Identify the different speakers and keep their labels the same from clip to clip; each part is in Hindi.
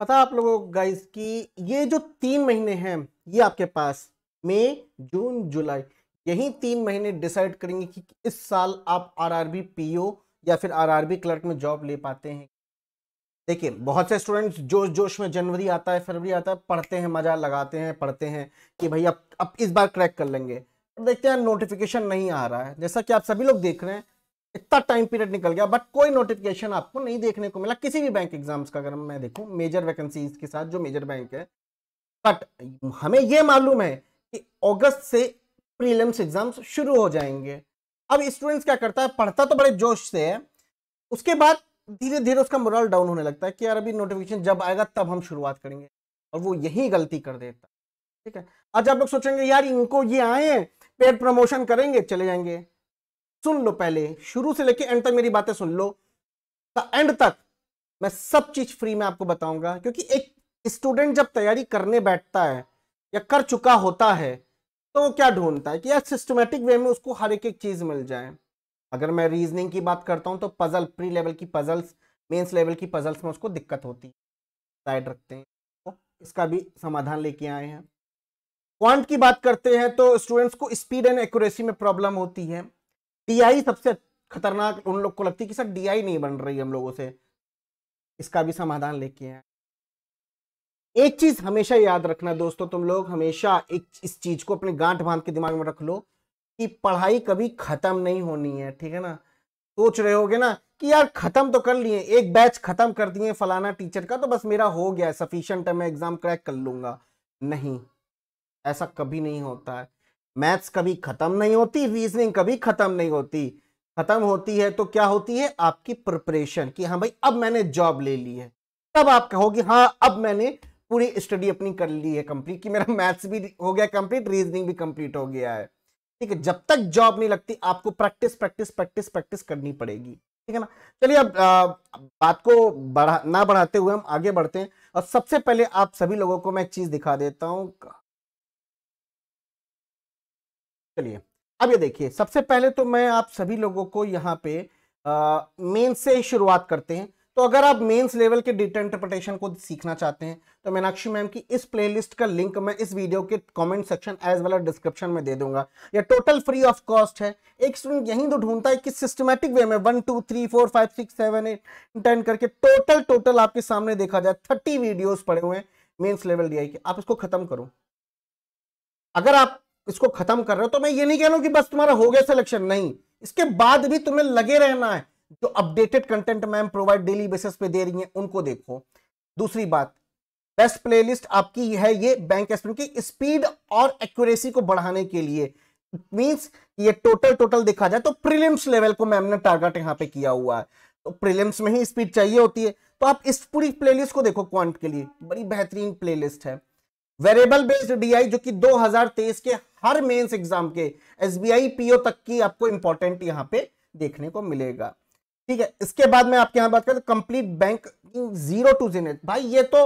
Speaker 1: पता आप लोगों को गाइस कि ये जो तीन महीने हैं ये आपके पास मई जून जुलाई यही तीन महीने डिसाइड करेंगे कि इस साल आप आरआरबी पीओ या फिर आरआरबी क्लर्क में जॉब ले पाते हैं देखिए बहुत से स्टूडेंट्स जोश जोश में जनवरी आता है फरवरी आता है पढ़ते हैं मज़ा लगाते हैं पढ़ते हैं कि भाई अब अब इस बार क्रैक कर लेंगे देखते हैं नोटिफिकेशन नहीं आ रहा है जैसा कि आप सभी लोग देख रहे हैं इतना टाइम पीरियड निकल गया बट कोई नोटिफिकेशन आपको नहीं देखने को मिला किसी भी बैंक एग्जाम्स का अगर मैं देखूं मेजर वैकेंसीज के साथ जो मेजर बैंक है बट हमें यह मालूम है कि अगस्त से प्रीलिम्स एग्जाम्स शुरू हो जाएंगे अब स्टूडेंट्स क्या करता है पढ़ता तो बड़े जोश से है उसके बाद धीरे धीरे उसका मोरल डाउन होने लगता है कि यार अभी नोटिफिकेशन जब आएगा तब हम शुरुआत करेंगे और वो यही गलती कर देता ठीक है आज आप लोग सोचेंगे यार इनको ये आए हैं पेड प्रमोशन करेंगे चले जाएंगे सुन लो पहले शुरू से लेके एंड तक मेरी बातें सुन लो तो एंड तक मैं सब चीज फ्री में आपको बताऊंगा क्योंकि एक स्टूडेंट जब तैयारी करने बैठता है या कर चुका होता है तो वो क्या ढूंढता है कि यार सिस्टमेटिक वे में उसको हर एक एक चीज मिल जाए अगर मैं रीजनिंग की बात करता हूँ तो पजल प्री लेवल की पजल्स मेंस लेवल की पजल्स में उसको दिक्कत होती है साइड रखते हैं तो इसका भी समाधान लेके आए हैं क्वांट की बात करते हैं तो स्टूडेंट्स को स्पीड एंड एक्यूरेसी में प्रॉब्लम होती है टीआई सबसे खतरनाक उन लोग को लगती है कि सर डीआई नहीं बन रही हम लोगों से इसका भी समाधान लेके आए एक चीज हमेशा याद रखना दोस्तों तुम लोग हमेशा एक इस चीज को अपने गांठ बांध के दिमाग में रख लो कि पढ़ाई कभी खत्म नहीं होनी है ठीक है ना सोच रहे होगे ना कि यार खत्म तो कर लिए एक बैच खत्म कर दिए फलाना टीचर का तो बस मेरा हो गया सफिशियंट है मैं एग्जाम क्रैक कर लूंगा नहीं ऐसा कभी नहीं होता है मैथ्स कभी खत्म नहीं होती रीजनिंग कभी खत्म नहीं होती खत्म होती है तो क्या होती है आपकी प्रिपरेशन कि हाँ भाई अब मैंने जॉब ले ली है तब आप कहोगे हाँ अब मैंने पूरी स्टडी अपनी कर ली है कंप्लीट कि मेरा मैथ्स भी हो गया कंप्लीट रीजनिंग भी कंप्लीट हो गया है ठीक है जब तक जॉब नहीं लगती आपको प्रैक्टिस प्रैक्टिस प्रैक्टिस प्रैक्टिस करनी पड़ेगी ठीक है ना चलिए अब आ, बात को बढ़ा ना बढ़ाते हुए हम आगे बढ़ते हैं और सबसे पहले आप सभी लोगों को मैं एक चीज दिखा देता हूँ चलिए अब ये देखिए सबसे पहले तो मैं आप सभी लोगों को यहाँ पे मेन से ही शुरुआत करते हैं तो अगर आप मेंस लेवल के डेटा इंटरप्रिटेशन को सीखना चाहते हैं तो मीनाक्षी मैम की इस प्लेलिस्ट का लिंक मैं इस वीडियो के comment section as well as description में दे दूंगा यह टोटल फ्री ऑफ कॉस्ट है एक स्टूडेंट यही तो ढूंढता है कि सिस्टमेटिक वे में one two three four five six seven eight ten करके टोटल टोटल आपके सामने देखा जाए थर्टी वीडियोज पड़े हुए हैं मेन्स लेवल डी के आप इसको खत्म करो अगर आप इसको खत्म कर रहे हो तो मैं ये नहीं कह रहा हूं कि बस तुम्हारा हो गया सिलेक्शन नहीं इसके बाद भी तुम्हें लगे रहना है जो updated content ma'am provide daily basis पे दे रही हैं उनको देखो दूसरी बात बेस्ट प्लेलिस्ट आपकी है ये बैंक की स्पीड और एक्यूरेसी को बढ़ाने के लिए मींस ये टोटल टोटल देखा जाए तो प्रीलिम्स लेवल को मैम ने टारगेट यहाँ पे किया हुआ है तो प्रीलिम्स में ही स्पीड चाहिए होती है तो आप इस पूरी प्लेलिस्ट को देखो क्वांट के लिए बड़ी बेहतरीन प्लेलिस्ट है वेरिएबल बेस्ड डीआई जो कि 2023 के हर मेंस एग्जाम के एसबीआई पीओ तक की आपको इंपॉर्टेंट यहां पे देखने को मिलेगा ठीक है इसके बाद में आपके यहां बात करें complete bank zero to zenith भाई ये तो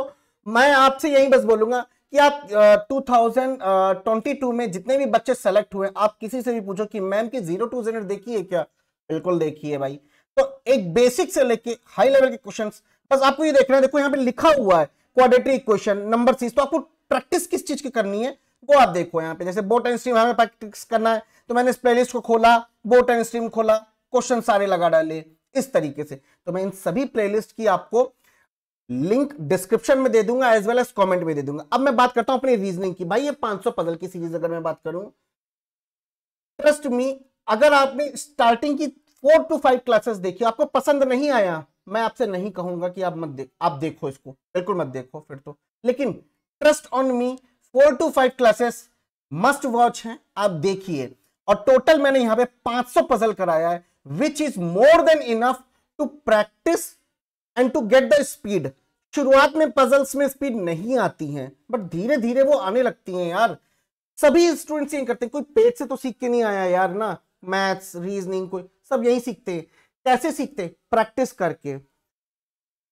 Speaker 1: मैं आपसे यही बस बोलूंगा कि आप uh, 2022 में जितने भी बच्चे सेलेक्ट हुए आप किसी से भी पूछो कि मैम की जीरो टू जीनेट देखिए क्या बिल्कुल देखिए भाई तो एक बेसिक से लेके हाई लेवल के क्वेश्चन बस आपको ये देखना है देखो यहाँ पे लिखा हुआ है क्वाड्रेटिक इक्वेशन नंबर सीरीज तो आपको प्रैक्टिस किस चीज की करनी है वो आप देखो यहाँ पे जैसे बोट एंड स्ट्रीम हमें प्रैक्टिस करना है तो मैंने इस प्लेलिस्ट को खोला बोट एंड स्ट्रीम खोला क्वेश्चन सारे लगा डाले इस तरीके से तो मैं इन सभी प्लेलिस्ट की आपको लिंक डिस्क्रिप्शन में दे दूंगा एज वेल एज कॉमेंट में दे दूंगा अब मैं बात करता हूं अपनी रीजनिंग की भाई ये पांच पदल की सीरीज अगर मैं बात करूं ट्रस्ट मी अगर आपने स्टार्टिंग की फोर टू फाइव क्लासेस देखी आपको पसंद नहीं आया मैं आपसे नहीं कहूंगा कि आप मत देख आप देखो इसको बिल्कुल मत देखो फिर तो लेकिन trust on me four two five classes must watch है आप देखिए और टोटल मैंने यहां पे 500 पजल कराया है which is more than enough to practice and to get the speed शुरुआत में पजल्स में स्पीड नहीं आती है बट धीरे धीरे वो आने लगती हैं यार सभी स्टूडेंट्स यही करते हैं कोई पेट से तो सीख के नहीं आया यार ना मैथ्स रीजनिंग कोई सब यही सीखते हैं कैसे सीखते प्रैक्टिस करके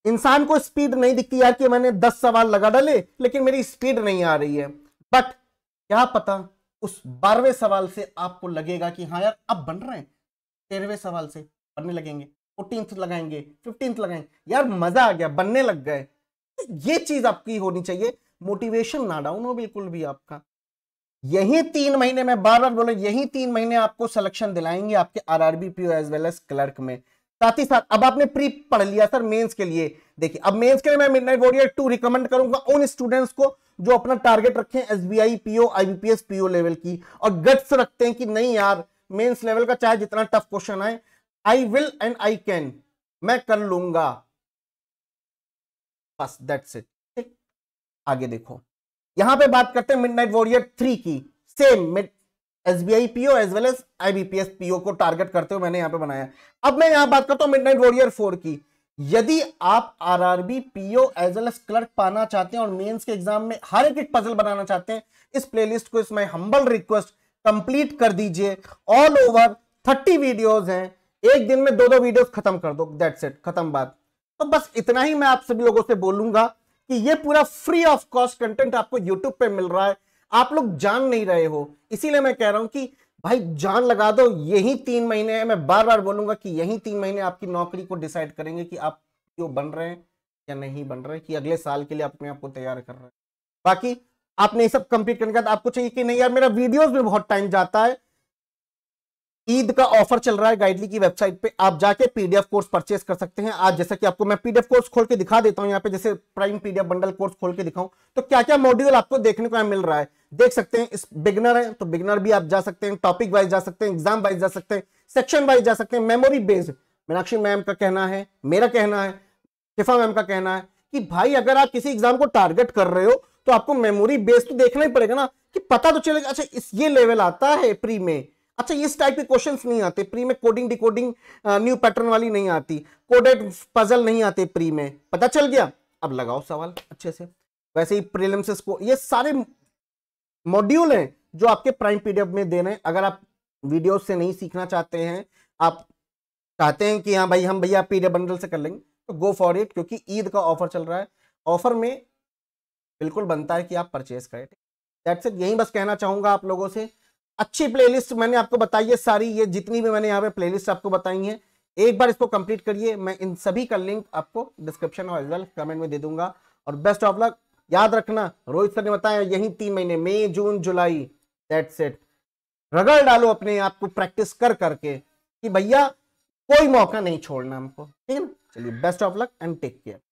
Speaker 1: इंसान को स्पीड नहीं दिखती यार कि मैंने दस सवाल लगा डाले लेकिन मेरी स्पीड नहीं आ रही है बट क्या पता उस बारहवें सवाल से आपको लगेगा कि हाँ यार अब बन रहे हैं तेरहवें सवाल से बनने लगेंगे फोर्टींथ लगाएंगे फिफ्टींथ लगाएंगे यार मजा आ गया बनने लग गए ये चीज आपकी होनी चाहिए मोटिवेशन ना डाउन हो बिल्कुल भी आपका यही तीन महीने में बार बार बोले यही तीन महीने आपको सिलेक्शन दिलाएंगे आपके RRB PO as well as clerk में साथ ही साथ अब आपने प्री पढ़ लिया सर मेंस के लिए देखिए अब मेंस के लिए मैं मिडनाइट वॉरियर टू रिकमेंड करूंगा उन स्टूडेंट्स को जो अपना टारगेट रखे S B I PO IBPS PO level की और गट्स रखते हैं कि नहीं यार मेंस लेवल का चाहे जितना टफ क्वेश्चन आए I will and I can मैं कर लूंगा बस दैट्स इट आगे देखो यहां पे बात करते हैं मिडनाइट वॉरियर थ्री की same S B I PO as well as I B P S PO को टारगेट करते हुए मैंने यहां पे बनाया अब मैं यहां बात करता हूं मिड नाइट वॉरियर फोर की यदि आप R R B PO as well as clerk पाना चाहते हैं और मेंस के एग्जाम में हर एक पजल बनाना चाहते हैं इस प्लेलिस्ट को इसमें हम्बल रिक्वेस्ट कंप्लीट कर दीजिए ऑल ओवर थर्टी वीडियोज हैं एक दिन में दो दो वीडियोस खत्म कर दो दैट्स इट खत्म बात तो बस इतना ही मैं आप सभी लोगों से बोलूंगा कि ये पूरा फ्री ऑफ कॉस्ट कंटेंट आपको यूट्यूब पे मिल रहा है आप लोग जान नहीं रहे हो इसीलिए मैं कह रहा हूं कि भाई जान लगा दो यही तीन महीने हैं मैं बार बार बोलूंगा कि यही तीन महीने आपकी नौकरी को डिसाइड करेंगे कि आप जो बन रहे हैं या नहीं बन रहे कि अगले साल के लिए अपने आप को तैयार कर रहे हैं बाकी आपने ये सब कंप्लीट करने के बाद आपको चाहिए कि नहीं यार मेरा वीडियोस में बहुत टाइम जाता है ईद का ऑफर चल रहा है गाइडली की वेबसाइट पे आप जाके पीडीएफ कोर्स परचेस कर सकते हैं आज जैसा कि आपको मैं पीडीएफ कोर्स खोल के दिखा देता हूं यहाँ पे जैसे प्राइम पीडीएफ बंडल कोर्स खोल के दिखाऊं तो क्या क्या मॉड्यूल आपको देखने को मिल रहा है देख सकते हैं इस बिगनर है तो बिगनर भी आप जा सकते हैं टॉपिक वाइज जा सकते हैं एग्जाम वाइज जा सकते हैं सेक्शन वाइज जा सकते हैं मेमोरी बेस्ड मीनाक्षी मैम का कहना है मेरा कहना है शिफा मैम का कहना है कि भाई अगर आप किसी एग्जाम को टारगेट कर रहे हो तो आपको मेमोरी बेस्ड तो देखना ही पड़ेगा ना कि पता तो चलेगा अच्छा इस ये लेवल आता है प्री में अच्छा इस टाइप के क्वेश्चन नहीं आते प्री में कोडिंग डिकोडिंग न्यू पैटर्न वाली नहीं आती कोडेड पजल नहीं आते प्री में पता चल गया अब लगाओ सवाल अच्छे से वैसे ही प्रीलिम्स को ये सारे मॉड्यूल हैं जो आपके प्राइम पीडीएफ में दे रहे हैं अगर आप वीडियो से नहीं सीखना चाहते हैं आप चाहते हैं कि हाँ भाई हम भैया पीडीएफ बंडल से कर लेंगे तो गो फॉर इट क्योंकि ईद का ऑफर चल रहा है ऑफर में बिल्कुल बनता है कि आप परचेज करें दैट्स इट यही बस कहना चाहूंगा आप लोगों से अच्छी प्लेलिस्ट मैंने आपको बताई है सारी ये जितनी भी मैंने यहाँ पे प्लेलिस्ट आपको बताई है एक बार इसको कंप्लीट करिए मैं इन सभी का लिंक आपको डिस्क्रिप्शन और एज कमेंट में दे दूंगा और बेस्ट ऑफ लक याद रखना रोहित सर ने बताया यही तीन महीने मई जून जुलाई दैट्स इट रगड़ डालो अपने आप को प्रैक्टिस कर करके कि भैया कोई मौका नहीं छोड़ना हमको ठीक है ना चलिए best of luck and take care